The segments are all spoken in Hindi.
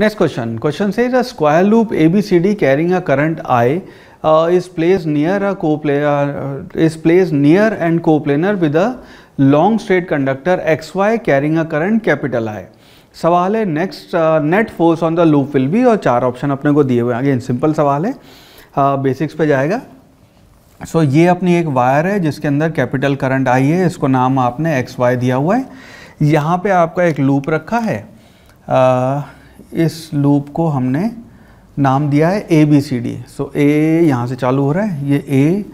नेक्स्ट क्वेश्चन क्वेश्चन से square loop A B C D carrying a current I is place near a coplanar is place near and coplanar with a long straight conductor X Y carrying a current capital I सवाल है next net force on the loop will be और चार ऑप्शन अपने को दिए हुए आगे इन सिंपल सवाल है बेसिक्स uh, पे जाएगा सो so, ये अपनी एक वायर है जिसके अंदर कैपिटल करंट आई है इसको नाम आपने एक्स वाई दिया हुआ है यहाँ पे आपका एक लूप रखा है uh, इस लूप को हमने नाम दिया है ए बी सी डी सो ए यहाँ से चालू हो रहा है ये ए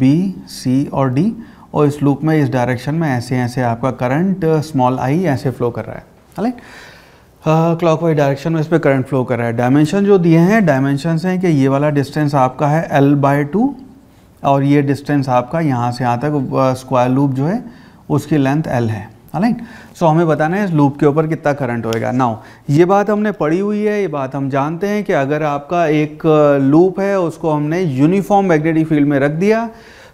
बी सी और डी और इस लूप में इस डायरेक्शन में ऐसे ऐसे आपका करंट स्मॉल आई ऐसे फ्लो कर रहा है राइट क्लॉक वाइज डायरेक्शन में इस पर करंट फ्लो कर रहा है डायमेंशन जो दिए हैं डायमेंशन हैं कि ये वाला डिस्टेंस आपका है एल बाई टू और ये डिस्टेंस आपका यहाँ से यहाँ तक स्क्वायर लूप जो है उसकी लेंथ एल है राइट हाँ, सो so, हमें बताना है इस लूप के ऊपर कितना करंट होएगा नाउ ये बात हमने पढ़ी हुई है ये बात हम जानते हैं कि अगर आपका एक लूप uh, है उसको हमने यूनिफॉर्म मैग्नेटिक फील्ड में रख दिया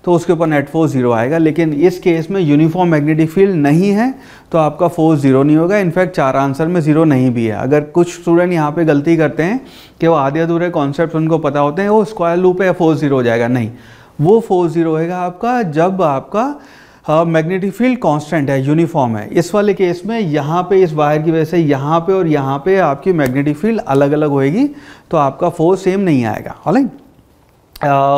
तो उसके ऊपर नेट फोर्स जीरो आएगा लेकिन इस केस में यूनिफॉर्म मैग्नेटिक फील्ड नहीं है तो आपका फोर्स जीरो नहीं होगा इनफैक्ट चार आंसर में जीरो नहीं भी है अगर कुछ स्टूडेंट यहाँ पे गलती करते हैं कि वो आधे अधूरे कॉन्सेप्ट उनको पता होते हैं वो स्क्वायर लूप है फोर्स जीरो हो जाएगा नहीं वो फोर्स जीरो होगा आपका जब आपका मैग्नेटिक फील्ड कांस्टेंट है यूनिफॉर्म है इस वाले केस में यहाँ पे इस वायर की वजह से यहाँ पे और यहाँ पे आपकी मैग्नेटिक फील्ड अलग अलग होएगी तो आपका फोर्स सेम नहीं आएगा ऑलाइन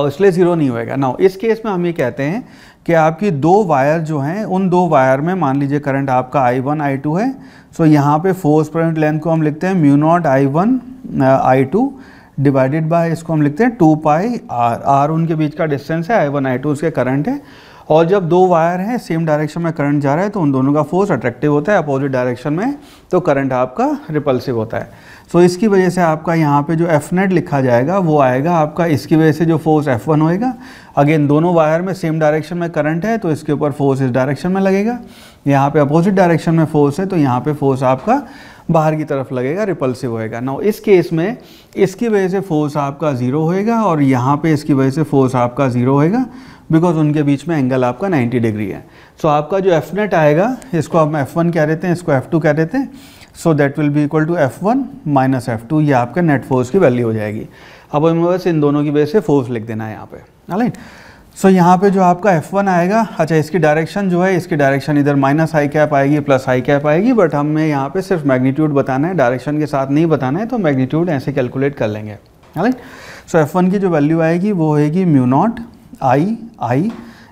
इसलिए ज़ीरो नहीं होएगा ना इस केस में हम ये कहते हैं कि आपकी दो वायर जो हैं उन दो वायर में मान लीजिए करंट आपका आई वन आई टू है सो यहाँ पर फोर्स परंट लेंथ को हम लिखते हैं mu not I one I two divided by इसको हम लिखते हैं टू पाई आर आर उनके बीच का डिस्टेंस है आई वन आई टू उसके करंट है और जब दो वायर हैं सेम डायरेक्शन में करंट जा रहा है तो उन दोनों का फोर्स अट्रैक्टिव होता है अपोजिट डायरेक्शन में तो करंट आपका रिपल्सिव होता है सो so, इसकी वजह से आपका यहाँ पे जो एफ नेट लिखा जाएगा वो आएगा आपका इसकी वजह से जो फोर्स एफ वन होएगा अगेन दोनों वायर में सेम डायरेक्शन में करंट है तो इसके ऊपर फोर्स इस डायरेक्शन में लगेगा यहाँ पे अपोजिट डायरेक्शन में फोर्स है तो यहाँ पे फोर्स आपका बाहर की तरफ लगेगा रिपल्सिव होएगा ना इस केस में इसकी वजह से फोर्स आपका ज़ीरो होएगा और यहाँ पे इसकी वजह से फोर्स आपका ज़ीरो होएगा बिकॉज उनके बीच में एंगल आपका 90 डिग्री है सो so, आपका जो एफ नेट आएगा इसको हम एफ वन कह देते हैं इसको एफ टू कह देते हैं so that will be equal to F one minus F two ये आपका नेट फोर्स की वैल्यू हो जाएगी अब हमें बस इन दोनों की वजह से फोर्स लिख देना है यहाँ पर राइट सो so, यहाँ पे जो आपका F1 आएगा अच्छा इसकी डायरेक्शन जो है इसकी डायरेक्शन इधर माइनस आई कैप आएगी प्लस आई कैप आएगी बट हमें यहाँ पे सिर्फ मैग्नीट्यूड बताना है डायरेक्शन के साथ नहीं बताना है तो मैग्नीट्यूड ऐसे कैलकुलेट कर लेंगे राइट सो एफ की जो वैल्यू आएगी वो होगी म्यू नॉट आई आई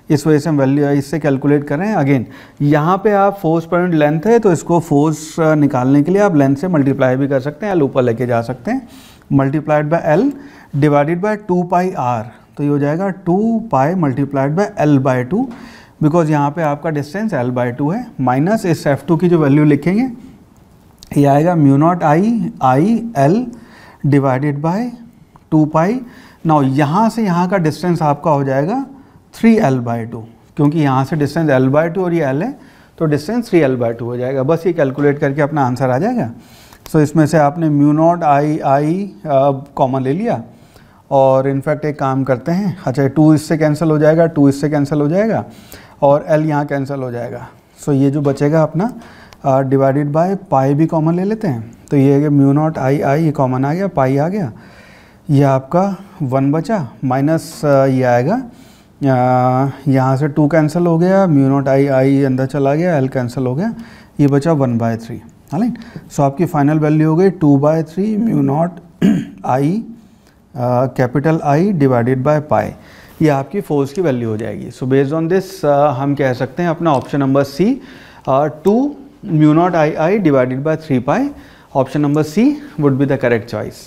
इस वजह से हम वैल्यू इससे कैलकुलेट करें अगेन यहाँ पे आप फोर्स पॉइंट लेंथ है तो इसको फोर्स uh, निकालने के लिए आप लेंथ से मल्टीप्लाई भी कर सकते हैं एल ऊपर लेके जा सकते हैं multiplied by L divided by two pi R तो ये हो जाएगा two pi multiplied by L by two because यहाँ पे आपका डिस्टेंस एल बाय टू है माइनस इस एफ टू की जो वैल्यू लिखेंगे ये आएगा mu not I I L divided by two pi now यहाँ से यहाँ का डिस्टेंस आपका हो जाएगा थ्री एल बाय टू क्योंकि यहाँ से डिस्टेंस एल बाय टू और ये एल है तो distance three L by two हो जाएगा बस ये कैलकुलेट करके अपना आंसर आ जाएगा सो so, इसमें से आपने mu not I I common ले लिया और इनफैक्ट एक काम करते हैं अच्छा टू इससे कैंसिल हो जाएगा टू इससे कैंसिल हो जाएगा और एल यहाँ कैंसिल हो जाएगा सो ये जो बचेगा अपना डिवाइडेड बाय पाई भी कॉमन ले लेते हैं तो ये है म्यू नॉट आई आई ये कॉमन आ गया पाई आ गया ये आपका वन बचा माइनस ये आएगा यहाँ से टू कैंसिल हो गया म्यू नॉट आई आई अंदर चला गया एल कैंसिल हो गया ये बचा वन बाय थ्री हाँ सो आपकी फाइनल वैल्यू हो गई two by three mu not I capital I divided by pi ये आपकी फोर्स की वैल्यू हो जाएगी सो बेस्ड ऑन दिस हम कह सकते हैं अपना option number C uh, two mu not I I divided by three pi option number C would be the correct choice